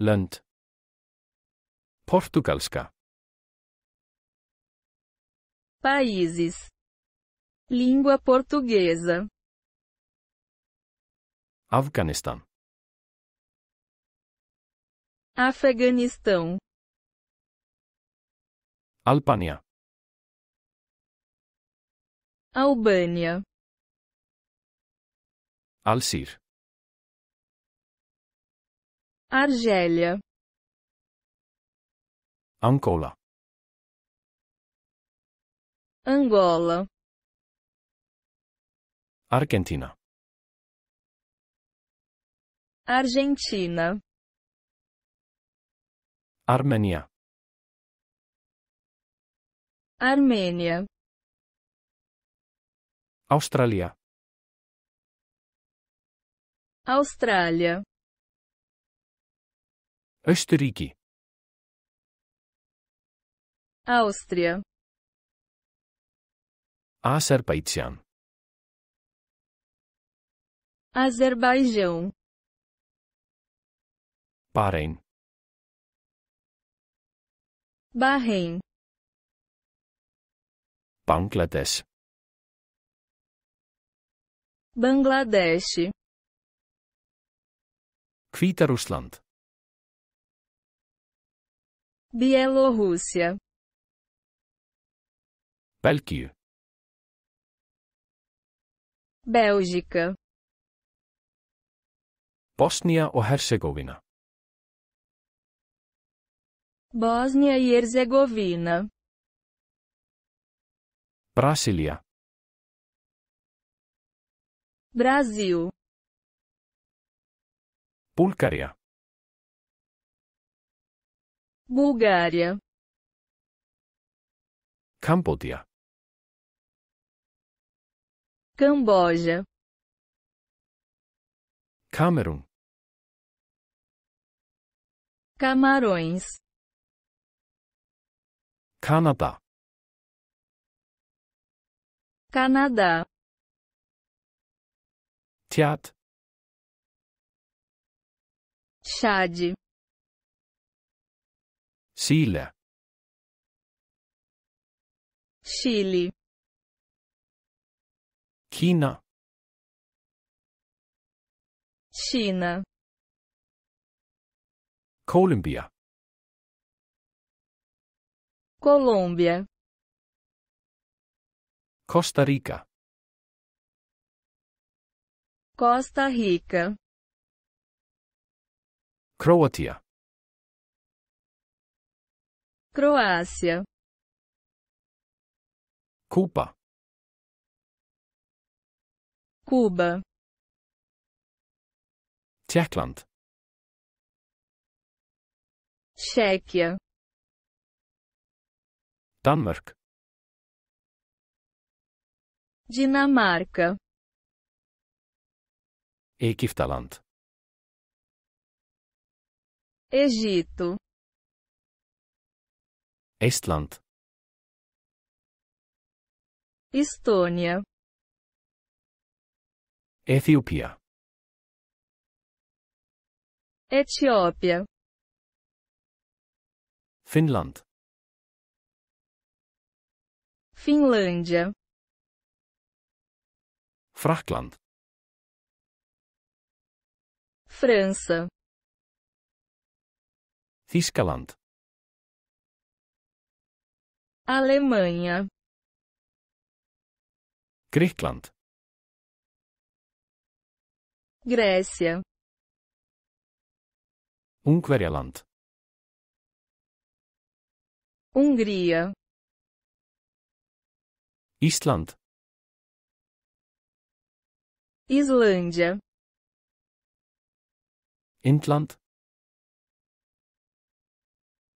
Lönd. Portugalska. Países. Língua portuguesa. Afeganistão. Afeganistão. Albânia. Albânia. Alcir. Argélia, Angola, Angola, Argentina, Argentina, Armênia, Armênia, Austrália. Austrália. Österrike. Áustria. Azerbaidžan. Azerbaijão. Bahrein. Bahrein. Bangladesh. Bangladesh. Kvita Russland. Bielorrússia. Belki. Bélgica. Bósnia e Herzegovina. Bósnia e Herzegovina. Brasília. Brasil. Bulgária. Bulgária, Cambodia, Camboja, Camerun, Camarões, Canadá, Canadá, Tiat, Chade, Chile. Chile. China. China. Colômbia, Colômbia. Costa Rica. Costa Rica. Croácia. Croácia. Cuba. Cuba. Tchekland. Tjequia. Danmark. Dinamarca. Egyptaland. Egito. Estland. Estônia. Etiópia. Etiópia. Finland. Finlândia. Frackland França. Fiscaland. Alemanha. Griekland. Grécia. Ungverjaland. Hungria. Island. Islândia. Inland.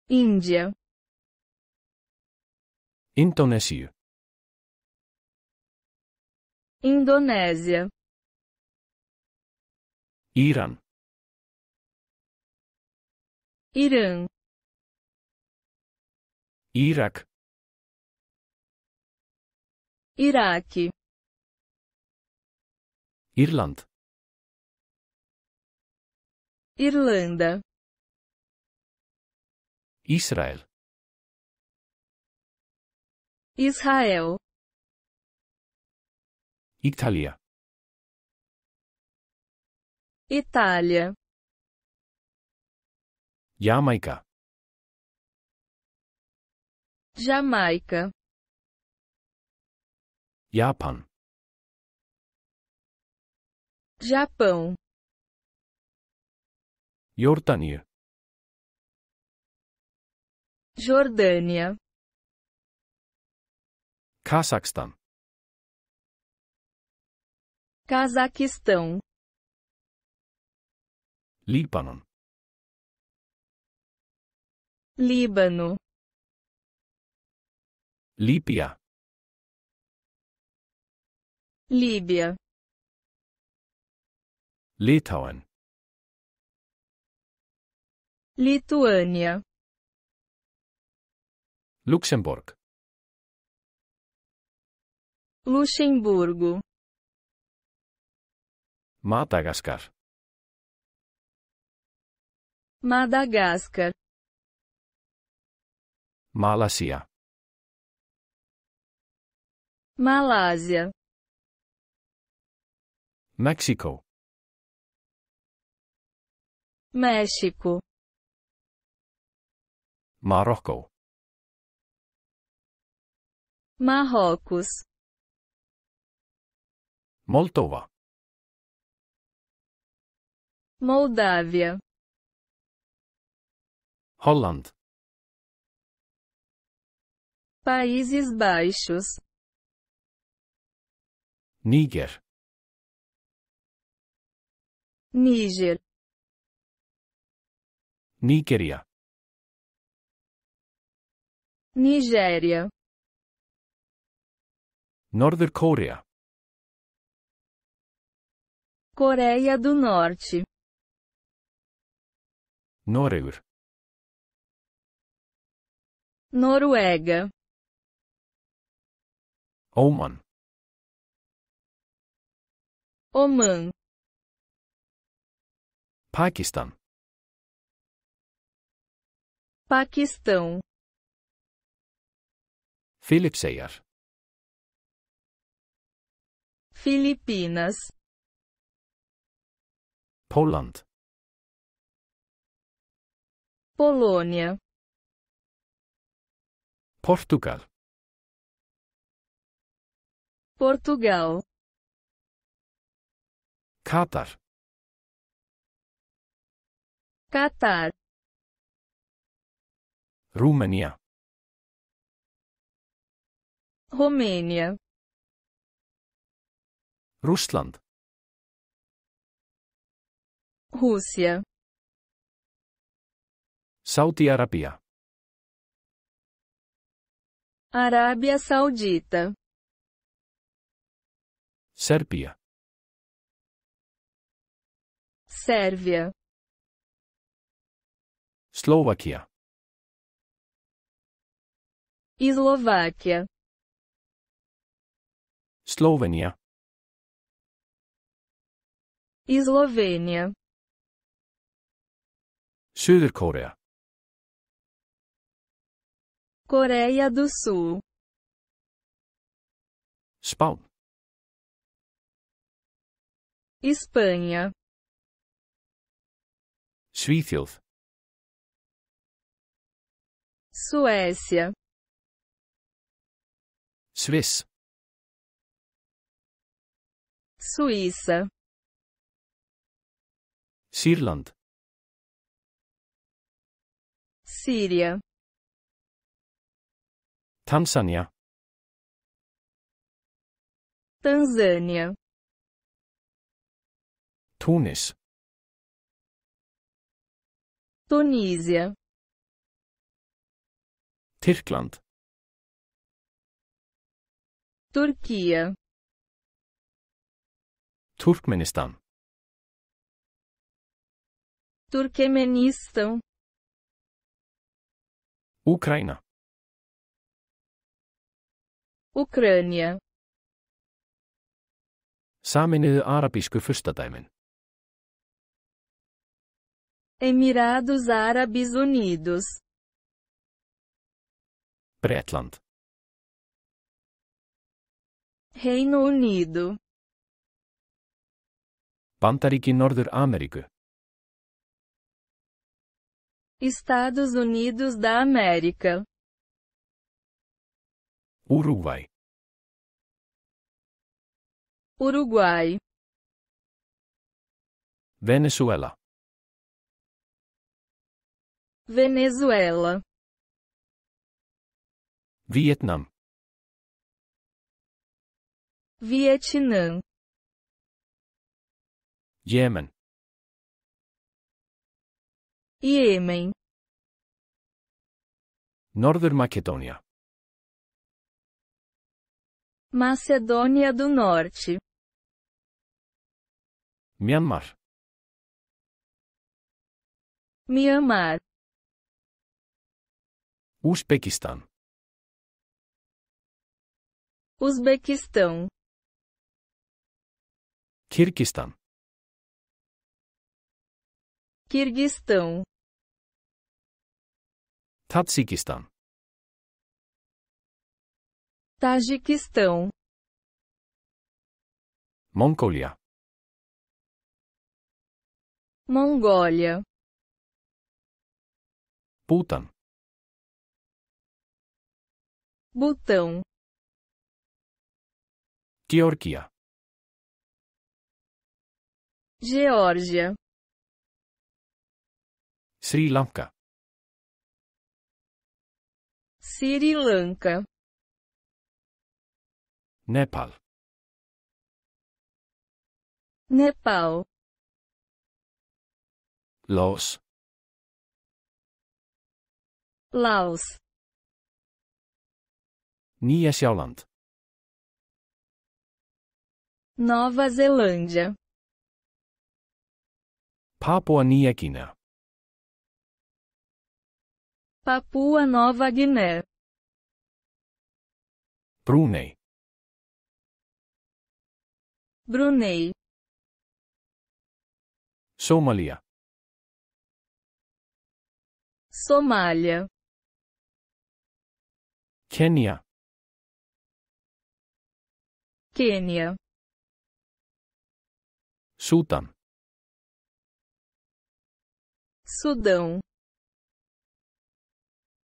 Índia. Indonésia. Indonésia. Irã. Irã. Iraque. Iraque. Irland. Irlanda. Israel. Israel, Itália, Itália, Jamaica, Jamaica, Japão, Japão, Jordânia, Jordânia, Kazakhstan. Cazaquistão. Líbano. Líbano. Líbia. Líbia. Litauen. Lituânia. Luxemburgo. Luxemburgo, Madagascar, Madagascar, Malásia, Malásia, México, México, Marrocos, Marrocos, Moldova. Moldávia. Holland. Países Baixos. Níger. Níger. Nigéria, Nigéria. Northern Coreia. Coreia do Norte. Noreur. Noruega. Oman. Oman. Pakistan. Paquistão. Filipinas. Filipinas. Poland. Polônia. Portugal. Portugal. Katar. Catar. Rúmenía. Romênia. Rússland. Rússia. Saudi Arabia, Arábia Saudita. Sérvia. Sérvia. Eslováquia. Eslováquia. Eslovênia. Eslovênia. Suður-Kórea Coreia do Sul Spán Espanha Svíþjóð Suécia Sviss Suíça Sírland Síria, Tanzânia, Tanzânia, Tunis, Tunísia, Tirkland. Turquia, Turkmenistan, Turquemenistão, Украина. Ukrönja. Saminuðu arabísku furstadæmin. Emirados Árabes Unidos. Bretland. Reino Unido. Bandaríki Norður Ameríku. Estados Unidos da América. Uruguai. Uruguai. Venezuela. Venezuela. Vietnã. Vietnã. Yemen. Iêmen, Northern Macedônia, Macedônia do Norte, Myanmar, Myanmar, Uzbequistão, Uzbequistão, Kirguistão. Kirguistão. Tatsiquistão. Tajiquistão. Mongólia. Mongólia. Butão. Butão. Geórgia. Geórgia. Sri Lanka. Sri Lanka. Nepal. Nepal. Laos. Laos. Nýja-Sjáland. Nova Zelândia. Papua Nova Guiné. Papua Nova Guiné. Brunei. Brunei. Somalia. Somália. Quênia. Quênia. Sudão. Sudão.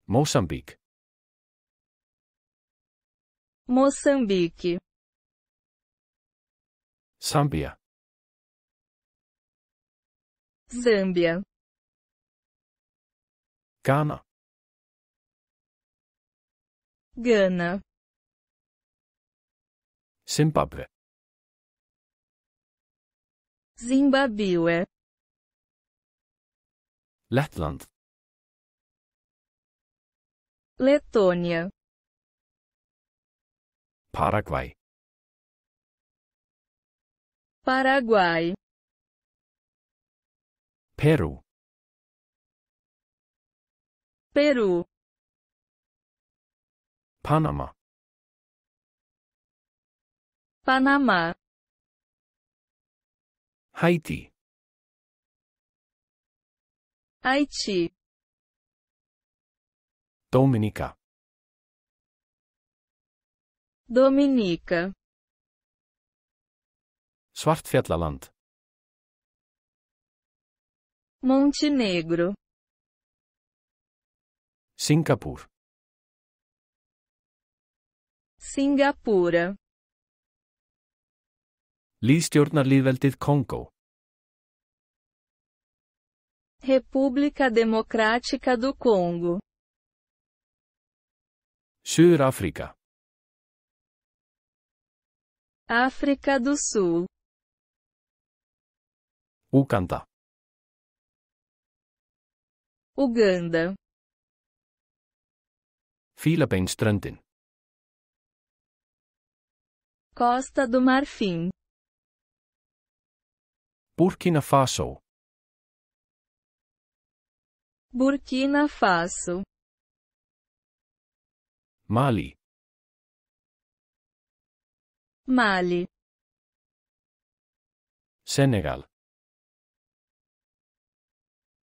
Moçambique. Moçambique. Zâmbia. Zâmbia. Gana, Gana. Zimbabwe. Zimbabwe. Letland. Letônia, Paraguai, Paraguai, Peru, Peru, Panamá, Panamá, Haiti. Haiti, Dominica. Dominica. Svartfjallaland. Montenegro. Singapur. Singapura. Líðstjórnarlýðveldið Congo, República Democrática do Congo Suráfrica. África do Sul. Uganda. Uganda. Filipijnstranden. Costa do Marfim. Burkina Faso. Burkina Faso. Mali. Mali. Senegal.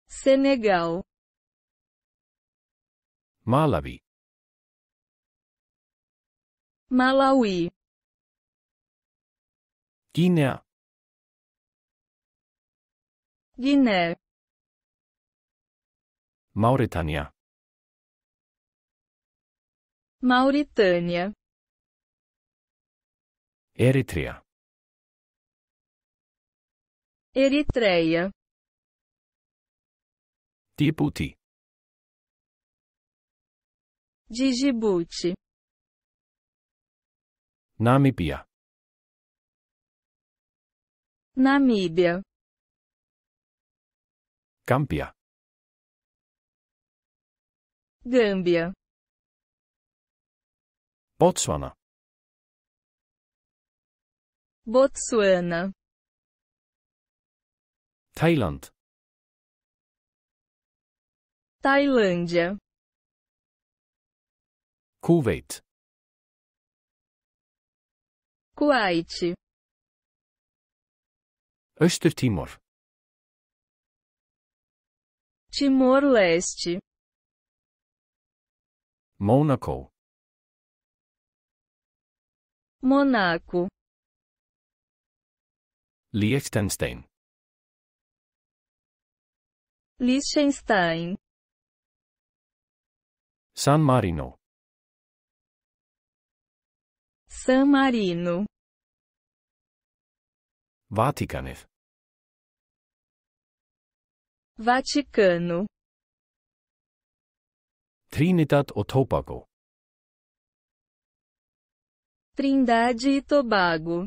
Senegal. Malawi. Malawi. Guinea. Guinea. Mauritania. Mauritânia, Eritrea, Eritreia, Djibouti, Djibouti, Namíbia, Namíbia, Gâmbia, Gâmbia, Botswana. Botsuana. Thailand. Tailândia. Kuwait. Kuwait. Öster-Timor. Timor-Leste. Mônaco. Monaco, Liechtenstein, Liechtenstein, San Marino, San Marino, Vatikanov, Vaticano, Trinidad og Tobago, Trindade e Tobago.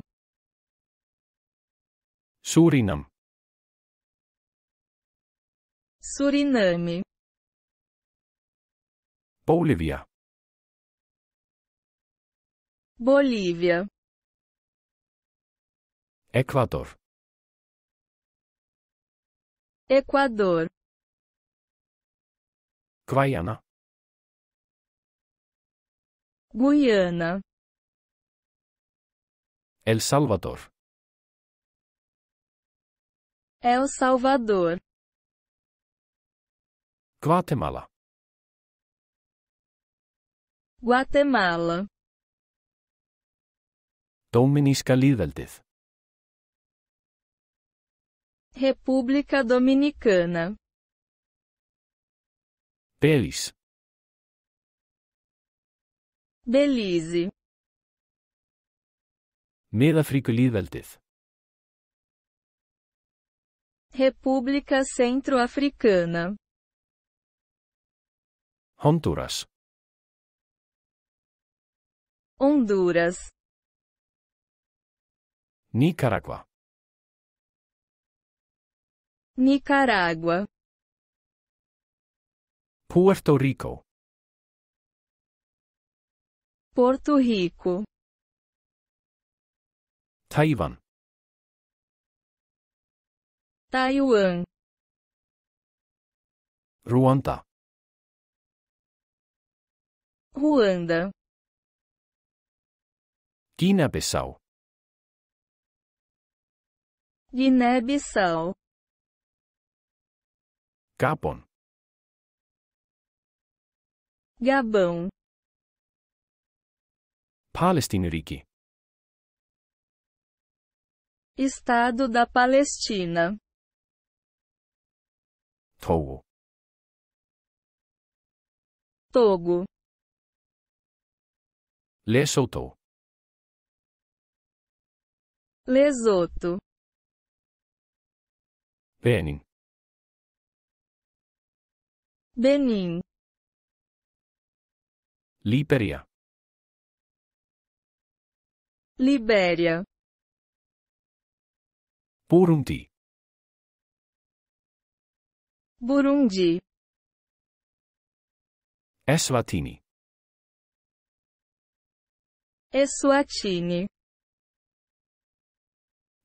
Surinam. Suriname. Bolívia. Bolívia. Equador. Equador. Guaiana. Guiana. El Salvador. El Salvador. Guatemala. Guatemala. Dominíska lýðveldið. República Dominicana. Belize. Belize. Miðafríku líðveldið República Centro-Africana Honduras Honduras Nicarágua Nicarágua Puerto Rico Porto Rico Taiwan. Taiwan. Ruanda. Ruanda. Guiné-Bissau. Guiné-Bissau. Gabon. Gabão. Palästinenrique. Estado da Palestina. Togo. Togo. Lesoto. Lesoto. Benin. Benin. Liberia. Libéria. Burundi. Burundi. Eswatini. Eswatini.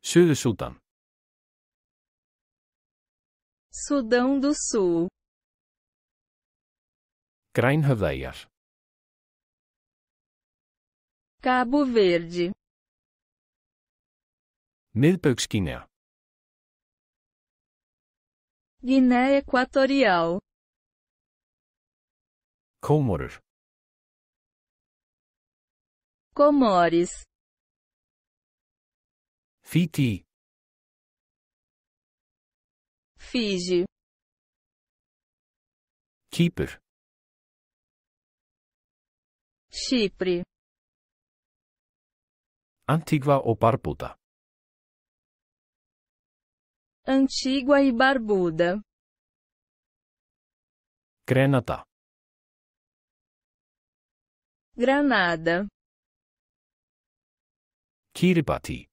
Sul-Sudão. Sudão do Sul. Grænhöfðeyjar. Cabo Verde. Miðbaugsgínea. Guiné Equatorial. Comoros. Comores. Fiti. Fiji. Chipre, Chipre. Antigua ou Barbuda. Antigua e Barbuda. Grenada. Granada. Kiribati.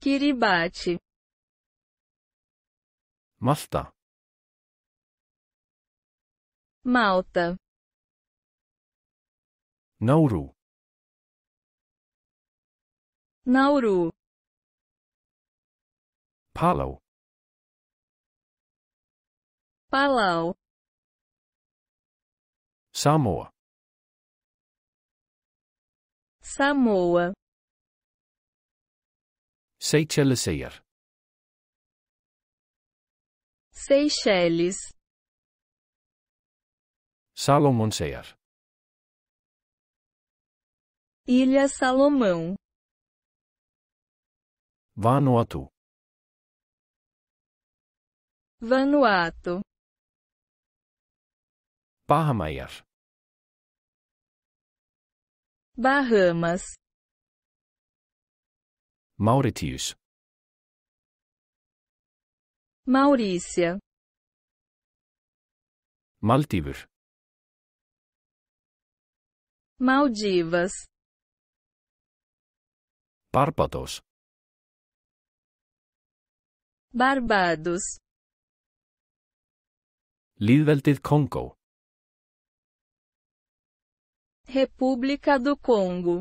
Kiribati. Malta. Malta. Nauru. Nauru. Palau. Palau. Samoa. Samoa. Seychelles. Seychelles. Salomonseir. Ilha Salomão. Vanuatu. Vanuatu. Bahamas. Bahamas. Mauritius. Maurícia. Maldivur. Maldivas. Barbados. Barbados. Líðveldið Kongó República do Congo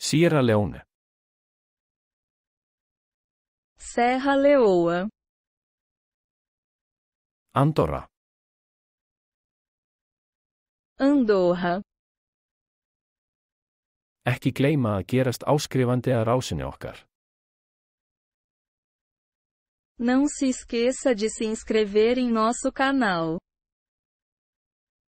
Sierra Leone Serra Leoa Andorra Andorra Ekki gleyma að gerast áskrifandi að rásinni okkar. Não se esqueça de se inscrever em nosso canal.